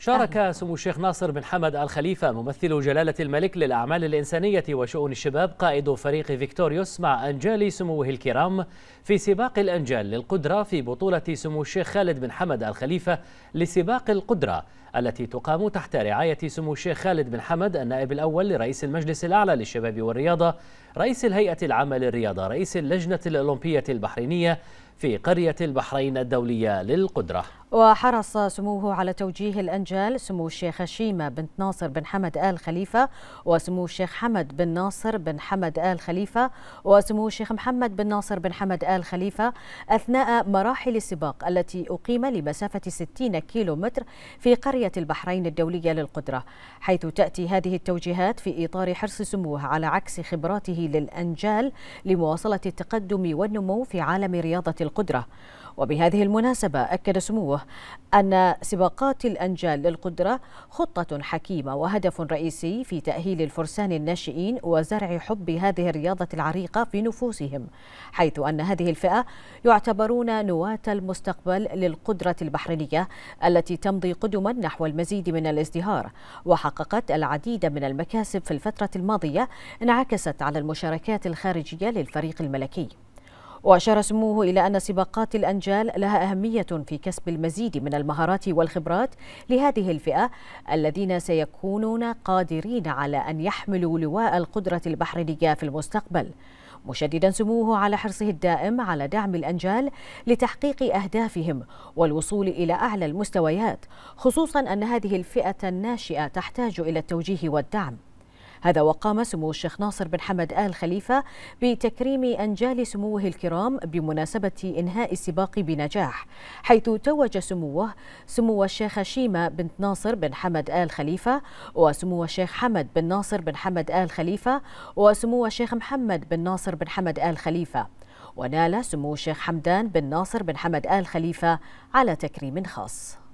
شارك سمو الشيخ ناصر بن حمد الخليفة ممثل جلالة الملك للأعمال الإنسانية وشؤون الشباب قائد فريق فيكتوريوس مع أنجال سموه الكرام في سباق الأنجال للقدرة في بطولة سمو الشيخ خالد بن حمد الخليفة لسباق القدرة التي تقام تحت رعاية سمو الشيخ خالد بن حمد النائب الأول لرئيس المجلس الأعلى للشباب والرياضة رئيس الهيئة العامة للرياضة رئيس اللجنة الأولمبية البحرينية في قرية البحرين الدولية للقدرة وحرص سموه على توجيه الأنجال سمو الشيخ شيمة بنت ناصر بن حمد آل خليفة وسمو الشيخ حمد بن ناصر بن حمد آل خليفة وسمو الشيخ محمد بن ناصر بن حمد آل خليفة أثناء مراحل السباق التي أقيم لمسافة 60 كيلو متر في قرية البحرين الدولية للقدرة حيث تأتي هذه التوجيهات في إطار حرص سموه على عكس خبراته للأنجال لمواصلة التقدم والنمو في عالم رياضة القدرة وبهذه المناسبة أكد سموه أن سباقات الأنجال للقدرة خطة حكيمة وهدف رئيسي في تأهيل الفرسان الناشئين وزرع حب هذه الرياضة العريقة في نفوسهم حيث أن هذه الفئة يعتبرون نواة المستقبل للقدرة البحرينية التي تمضي قدما نحو المزيد من الازدهار وحققت العديد من المكاسب في الفترة الماضية انعكست على المشاركات الخارجية للفريق الملكي وأشار سموه إلى أن سباقات الأنجال لها أهمية في كسب المزيد من المهارات والخبرات لهذه الفئة الذين سيكونون قادرين على أن يحملوا لواء القدرة البحرينية في المستقبل مشددا سموه على حرصه الدائم على دعم الأنجال لتحقيق أهدافهم والوصول إلى أعلى المستويات خصوصا أن هذه الفئة الناشئة تحتاج إلى التوجيه والدعم هذا وقام سمو الشيخ ناصر بن حمد آل خليفة بتكريم أنجال سموه الكرام بمناسبة إنهاء السباق بنجاح حيث توج سموه سمو الشيخ شيمة بنت ناصر بن حمد آل خليفة وسمو الشيخ حمد بن ناصر بن حمد آل خليفة وسمو الشيخ محمد بن ناصر بن حمد آل خليفة ونال سمو الشيخ حمدان بن ناصر بن حمد آل خليفة على تكريم خاص